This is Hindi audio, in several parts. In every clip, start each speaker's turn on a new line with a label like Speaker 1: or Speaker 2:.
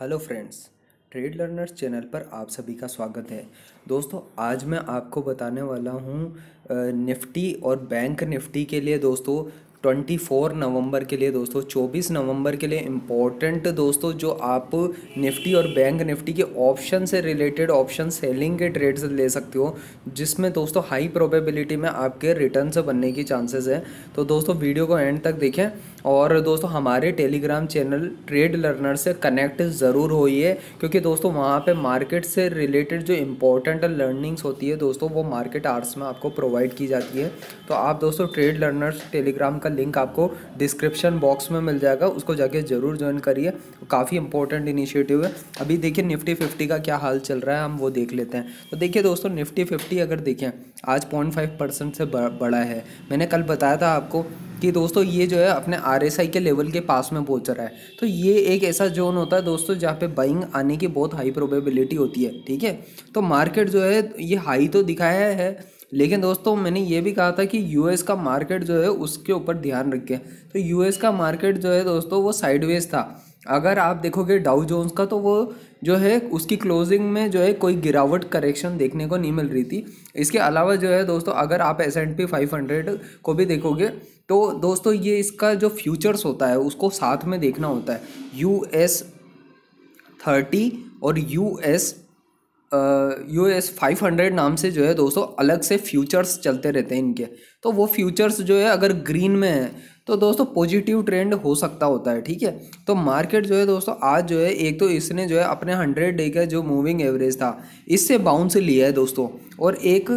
Speaker 1: hello friends trade learners channel पर आप सभी का स्वागत है दोस्तों आज मैं आपको बताने वाला हूँ निफ्टी और बैंक निफ्टी के लिए दोस्तों 24 नवंबर के लिए दोस्तों 24 नवंबर के लिए इम्पॉर्टेंट दोस्तों जो आप निफ्टी और बैंक निफ्टी के ऑप्शन से रिलेटेड ऑप्शन सेलिंग के ट्रेड्स ले सकते हो जिसमें दोस्तों हाई प्रोबेबिलिटी में आपके रिटर्न से बनने की चांसेस है तो दोस्तों वीडियो को एंड तक देखें और दोस्तों हमारे टेलीग्राम चैनल ट्रेड लर्नर से कनेक्ट ज़रूर होइए क्योंकि दोस्तों वहाँ पे मार्केट से रिलेटेड जो इम्पोर्टेंट लर्निंग्स होती है दोस्तों वो मार्केट आर्ट्स में आपको प्रोवाइड की जाती है तो आप दोस्तों ट्रेड लर्नर्स टेलीग्राम का लिंक आपको डिस्क्रिप्शन बॉक्स में मिल जाएगा उसको जाके ज़रूर ज्वाइन करिए काफ़ी इंपॉर्टेंट इनिशिएटिव है अभी देखिए निफ्टी फिफ्टी का क्या हाल चल रहा है हम वो देख लेते हैं तो देखिए दोस्तों निफ्टी फिफ्टी अगर देखें आज पॉइंट फाइव परसेंट से बढ़ा है मैंने कल बताया था आपको कि दोस्तों ये जो है अपने आर के लेवल के पास में पहुंच रहा है तो ये एक ऐसा जोन होता है दोस्तों जहाँ पे बाइंग आने की बहुत हाई प्रोबेबिलिटी होती है ठीक है तो मार्केट जो है ये हाई तो दिखाया है लेकिन दोस्तों मैंने ये भी कहा था कि यूएस का मार्केट जो है उसके ऊपर ध्यान रखें तो यूएस का मार्केट जो है दोस्तों वो साइडवेज था अगर आप देखोगे डाउ जोन्स का तो वो जो है उसकी क्लोजिंग में जो है कोई गिरावट करेक्शन देखने को नहीं मिल रही थी इसके अलावा जो है दोस्तों अगर आप S and P five hundred को भी देखोगे तो दोस्तों ये इसका जो फ्यूचर्स होता है उसको साथ में देखना होता है यू एस थर्टी और U S U S five hundred नाम से जो है दोस्तों अलग से फ्यूचर्स चलते रहते हैं इनके तो वो फ्यूचर्स जो है अगर ग्रीन में है तो दोस्तों पॉजिटिव ट्रेंड हो सकता होता है ठीक है तो मार्केट जो है दोस्तों आज जो है एक तो इसने जो है अपने हंड्रेड डे का जो मूविंग एवरेज था इससे बाउंस लिया है दोस्तों और एक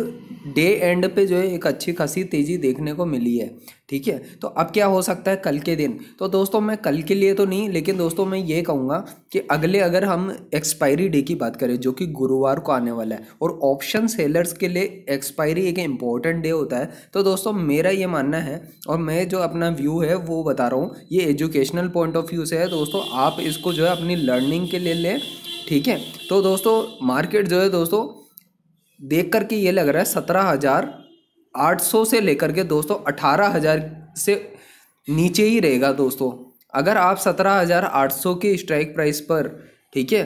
Speaker 1: डे एंड पे जो है एक अच्छी खासी तेज़ी देखने को मिली है ठीक है तो अब क्या हो सकता है कल के दिन तो दोस्तों मैं कल के लिए तो नहीं लेकिन दोस्तों मैं ये कहूँगा कि अगले अगर हम एक्सपायरी डे की बात करें जो कि गुरुवार को आने वाला है और ऑप्शन सेलर्स के लिए एक्सपायरी एक इम्पॉर्टेंट डे होता है तो दोस्तों मेरा ये मानना है और मैं जो अपना व्यू है वो बता रहा हूँ ये एजुकेशनल पॉइंट ऑफ व्यू से है दोस्तों आप इसको जो है अपनी लर्निंग के लिए लें ठीक है तो दोस्तों मार्केट जो है दोस्तों देख कर के ये लग रहा है सत्रह हज़ार आठ सौ से लेकर के दोस्तों अठारह हज़ार से नीचे ही रहेगा दोस्तों अगर आप सत्रह हज़ार आठ सौ के स्ट्राइक प्राइस पर ठीक है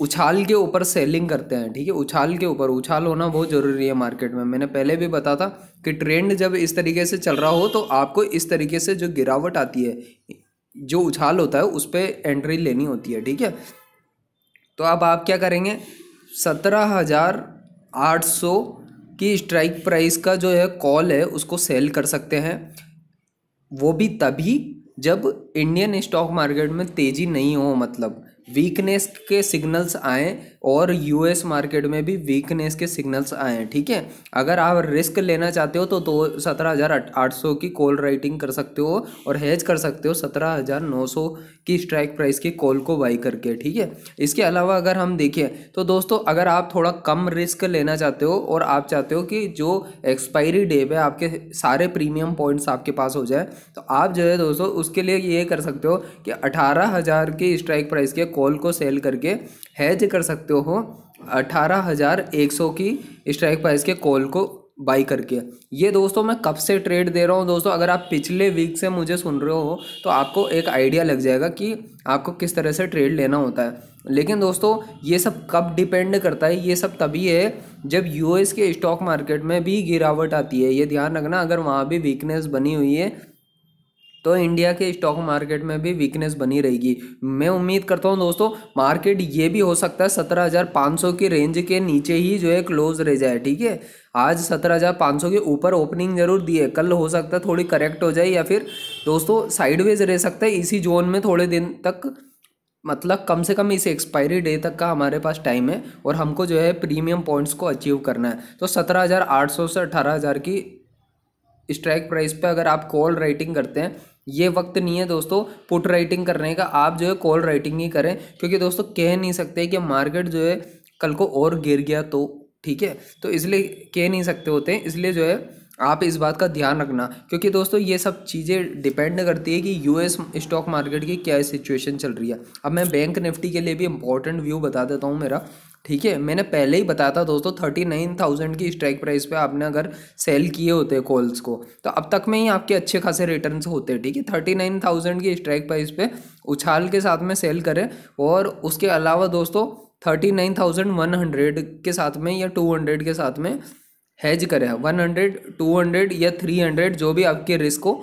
Speaker 1: उछाल के ऊपर सेलिंग करते हैं ठीक है उछाल के ऊपर उछाल होना बहुत ज़रूरी है मार्केट में मैंने पहले भी बता था कि ट्रेंड जब इस तरीके से चल रहा हो तो आपको इस तरीके से जो गिरावट आती है जो उछाल होता है उस पर एंट्री लेनी होती है ठीक है तो अब आप क्या करेंगे सत्रह हज़ार 800 की स्ट्राइक प्राइस का जो है कॉल है उसको सेल कर सकते हैं वो भी तभी जब इंडियन स्टॉक मार्केट में तेज़ी नहीं हो मतलब वीकनेस के सिग्नल्स आएँ और यूएस मार्केट में भी वीकनेस के सिग्नल्स आए हैं ठीक है अगर आप रिस्क लेना चाहते हो तो दो सत्रह हज़ार आठ सौ की कॉल राइटिंग कर सकते हो और हैज कर सकते हो सत्रह हज़ार नौ सौ की स्ट्राइक प्राइस की कॉल को बाई करके ठीक है इसके अलावा अगर हम देखें तो दोस्तों अगर आप थोड़ा कम रिस्क लेना चाहते हो और आप चाहते हो कि जो एक्सपायरी डे पे आपके सारे प्रीमियम पॉइंट्स आपके पास हो जाए तो आप जो है दोस्तों उसके लिए ये कर सकते हो कि अठारह हज़ार की स्ट्राइक प्राइस के कॉल को सेल करके हैज कर सकते हो जो हो अठारह हज़ार एक सौ की स्ट्राइक प्राइस के कॉल को बाई करके ये दोस्तों मैं कब से ट्रेड दे रहा हूँ दोस्तों अगर आप पिछले वीक से मुझे सुन रहे हो तो आपको एक आइडिया लग जाएगा कि आपको किस तरह से ट्रेड लेना होता है लेकिन दोस्तों ये सब कब डिपेंड करता है ये सब तभी है जब यूएस के स्टॉक मार्केट में भी गिरावट आती है ये ध्यान रखना अगर वहाँ भी वीकनेस बनी हुई है तो इंडिया के स्टॉक मार्केट में भी वीकनेस बनी रहेगी मैं उम्मीद करता हूँ दोस्तों मार्केट ये भी हो सकता है सत्रह की रेंज के नीचे ही जो है क्लोज रह जाए ठीक है आज सत्रह हज़ार पाँच सौ के ऊपर ओपनिंग जरूर दी है कल हो सकता है थोड़ी करेक्ट हो जाए या फिर दोस्तों साइडवेज रह सकता है इसी जोन में थोड़े दिन तक मतलब कम से कम इस एक्सपायरी डे तक का हमारे पास टाइम है और हमको जो है प्रीमियम पॉइंट्स को अचीव करना है तो सत्रह हज़ार आठ सौ से अठारह हज़ार की स्ट्राइक प्राइस पे अगर आप कॉल राइटिंग करते हैं ये वक्त नहीं है दोस्तों पुट राइटिंग करने का आप जो है कॉल राइटिंग ही करें क्योंकि दोस्तों कह नहीं सकते कि मार्केट जो है कल को और गिर गया तो ठीक है तो इसलिए कह नहीं सकते होते हैं इसलिए जो है आप इस बात का ध्यान रखना क्योंकि दोस्तों ये सब चीज़ें डिपेंड करती है कि यूएस स्टॉक मार्केट की क्या सिचुएशन चल रही है अब मैं बैंक निफ्टी के लिए भी इंपॉर्टेंट व्यू बता देता हूँ मेरा ठीक है मैंने पहले ही बताया था दोस्तों थर्टी नाइन थाउजेंड की स्ट्राइक प्राइस पे आपने अगर सेल किए होते कॉल्स को तो अब तक में ही आपके अच्छे खासे रिटर्न होते ठीक है थर्टी नाइन थाउजेंड की स्ट्राइक प्राइस पे उछाल के साथ में सेल करें और उसके अलावा दोस्तों thirty nine thousand one hundred के साथ में या टू हंड्रेड के साथ में हैज करें वन हंड्रेड टू हंड्रेड या थ्री हंड्रेड जो भी आपके रिस्क हो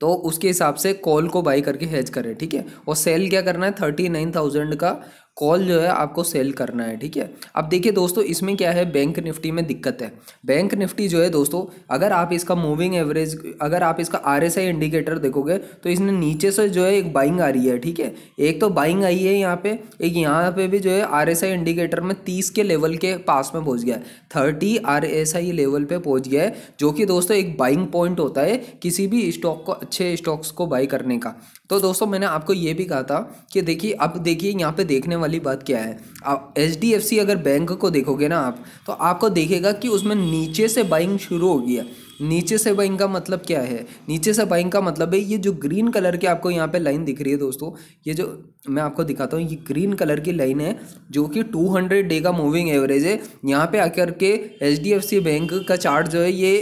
Speaker 1: तो उसके हिसाब से कॉल को बाई करके हैज करें ठीक है और सेल क्या करना है थर्टी नाइन थाउजेंड का कॉल जो है आपको सेल करना है ठीक है अब देखिए दोस्तों इसमें क्या है बैंक निफ्टी में दिक्कत है बैंक निफ्टी जो है दोस्तों अगर आप इसका मूविंग एवरेज अगर आप इसका आर इंडिकेटर देखोगे तो इसने नीचे से जो है एक बाइंग आ रही है ठीक है एक तो बाइंग आई है यहाँ पे एक यहाँ पे भी जो है आर इंडिकेटर में तीस के लेवल के पास में पहुँच गया है थर्टी आर लेवल पर पहुँच गया है जो कि दोस्तों एक बाइंग पॉइंट होता है किसी भी स्टॉक को अच्छे स्टॉक्स को बाई करने का तो दोस्तों मैंने आपको ये भी कहा था कि देखिए अब देखिए यहाँ पे देखने वाली बात क्या है आप एच अगर बैंक को देखोगे ना आप तो आपको देखेगा कि उसमें नीचे से बाइंग शुरू हो गया नीचे से बाइंग का मतलब क्या है नीचे से बाइंग का मतलब है ये जो ग्रीन कलर के आपको यहाँ पे लाइन दिख रही है दोस्तों ये जो मैं आपको दिखाता हूँ ये ग्रीन कलर की लाइन है जो कि 200 डे का मूविंग एवरेज है यहाँ पे आकर के H D F C bank का चार्ट जो है ये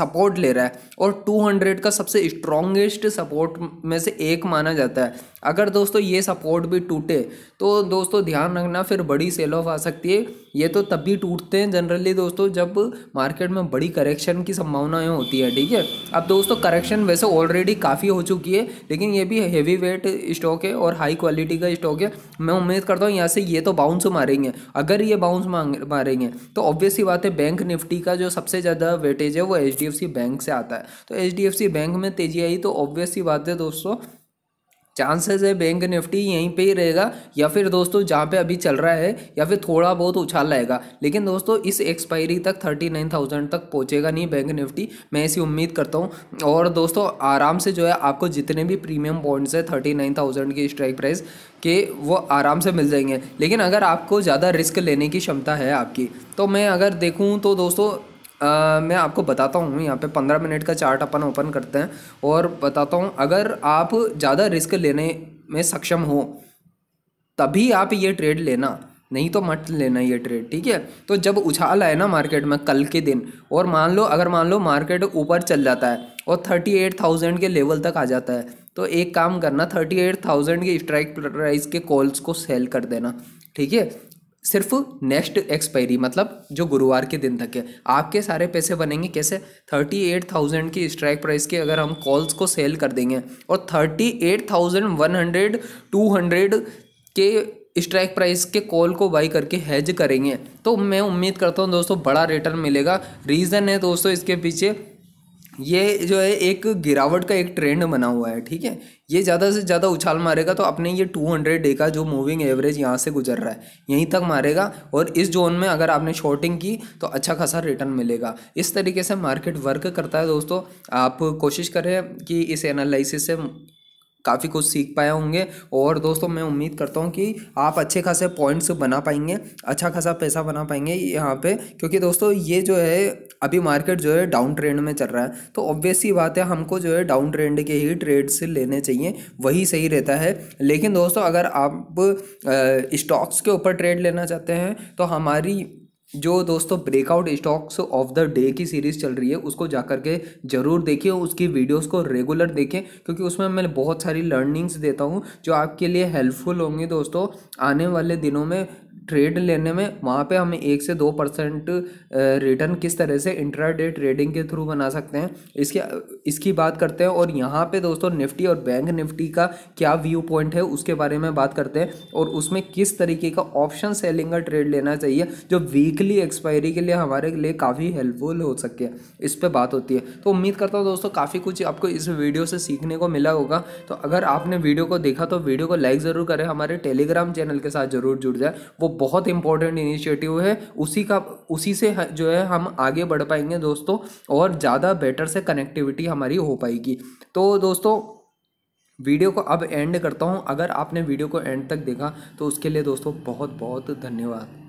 Speaker 1: सपोर्ट ले रहा है और 200 का सबसे स्ट्रॉन्गेस्ट सपोर्ट में से एक माना जाता है अगर दोस्तों ये सपोर्ट भी टूटे तो दोस्तों ध्यान रखना फिर बड़ी सेल ऑफ आ सकती है ये तो तब भी टूटते हैं जनरली दोस्तों जब मार्केट में बड़ी करेक्शन की संभावनाएं होती है ठीक है अब दोस्तों करेक्शन वैसे ऑलरेडी काफ़ी हो चुकी है लेकिन ये भी हैवी वेट स्टॉक है और हाई क्वालिटी का स्टॉक है मैं उम्मीद करता हूँ यहाँ से ये तो बाउंस मारेंगे अगर ये बाउंस मारेंगे तो ऑब्वियसली बात है बैंक निफ्टी का जो सबसे ज़्यादा वेटेज है वो एच बैंक से आता है तो एच बैंक में तेजी आई तो ऑब्वियसली बात है दोस्तों चांसेस है बैंक निफ्टी यहीं पे ही रहेगा या फिर दोस्तों जहाँ पे अभी चल रहा है या फिर थोड़ा बहुत उछाल रहेगा लेकिन दोस्तों इस एक्सपायरी तक थर्टी नाइन थाउजेंड तक पहुँचेगा नहीं बैंक निफ्टी मैं ऐसी उम्मीद करता हूँ और दोस्तों आराम से जो है आपको जितने भी प्रीमियम बॉन्ड्स है थर्टी नाइन थाउजेंड की स्ट्राइक प्राइस के वो आराम से मिल जाएंगे लेकिन अगर आपको ज़्यादा रिस्क लेने की क्षमता है आपकी तो मैं अगर देखूँ तो दोस्तों मैं आपको बताता हूँ यहाँ पे पंद्रह मिनट का चार्ट अपन ओपन करते हैं और बताता हूँ अगर आप ज़्यादा रिस्क लेने में सक्षम हो तभी आप ये ट्रेड लेना नहीं तो मत लेना ये ट्रेड ठीक है तो जब उछाल आए ना मार्केट में कल के दिन और मान लो अगर मान लो मार्केट ऊपर चल जाता है और थर्टी एट थाउजेंड के लेवल तक आ जाता है तो एक काम करना थर्टी एट थाउजेंड के स्ट्राइक प्राइस के कॉल्स को सेल कर देना ठीक है सिर्फ नेक्स्ट एक्सपायरी मतलब जो गुरुवार के दिन तक है आपके सारे पैसे बनेंगे कैसे थर्टी एट थाउजेंड की स्ट्राइक प्राइस के अगर हम कॉल्स को सेल कर देंगे और thirty eight thousand one hundred two hundred के स्ट्राइक प्राइस के कॉल को बाई करके हैज करेंगे तो मैं उम्मीद करता हूँ दोस्तों बड़ा रिटर्न मिलेगा रीज़न है दोस्तों इसके पीछे ये जो है एक गिरावट का एक ट्रेंड बना हुआ है ठीक है ये ज़्यादा से ज़्यादा उछाल मारेगा तो अपने ये टू हंड्रेड डे का जो मूविंग एवरेज यहाँ से गुजर रहा है यहीं तक मारेगा और इस जोन में अगर आपने शॉर्टिंग की तो अच्छा खासा रिटर्न मिलेगा इस तरीके से मार्केट वर्क करता है दोस्तों आप कोशिश करें कि इस एनालिसिस से काफ़ी कुछ सीख पाए होंगे और दोस्तों मैं उम्मीद करता हूँ कि आप अच्छे खासे पॉइंट्स बना पाएंगे अच्छा खासा पैसा बना पाएंगे यहाँ पे क्योंकि दोस्तों ये जो है अभी मार्केट जो है डाउन ट्रेंड में चल रहा है तो ऑब्वियस ही बात है हमको जो है डाउन ट्रेंड के ही ट्रेड्स लेने चाहिए वही सही रहता है लेकिन दोस्तों अगर आप स्टॉक्स के ऊपर ट्रेड लेना चाहते हैं तो हमारी जो दोस्तों breakout stocks of the day की सीरीज़ चल रही है उसको जा के ज़रूर देखिए उसकी वीडियोस को रेगुलर देखें क्योंकि उसमें मैं बहुत सारी लर्निंग्स देता हूँ जो आपके लिए हेल्पफुल होंगी दोस्तों आने वाले दिनों में ट्रेड लेने में वहाँ पे हम एक से दो परसेंट रिटर्न किस तरह से डे ट्रेडिंग के थ्रू बना सकते हैं इसके इसकी बात करते हैं और यहाँ पे दोस्तों निफ्टी और बैंक निफ्टी का क्या व्यू पॉइंट है उसके बारे में बात करते हैं और उसमें किस तरीके का ऑप्शन सेलिंग का ट्रेड लेना चाहिए जो वीकली एक्सपायरी के लिए हमारे लिए काफ़ी हेल्पफुल हो सके इस पर बात होती है तो उम्मीद करता हूँ दोस्तों काफ़ी कुछ आपको इस वीडियो से सीखने को मिला होगा तो अगर आपने वीडियो को देखा तो वीडियो को लाइक ज़रूर करें हमारे टेलीग्राम चैनल के साथ ज़रूर जुड़ जाए वो बहुत इंपॉर्टेंट इनिशिएटिव है उसी का उसी से जो है हम आगे बढ़ पाएंगे दोस्तों और ज़्यादा बेटर से कनेक्टिविटी हमारी हो पाएगी तो दोस्तों वीडियो को अब एंड करता हूँ अगर आपने वीडियो को एंड तक देखा तो उसके लिए दोस्तों बहुत बहुत धन्यवाद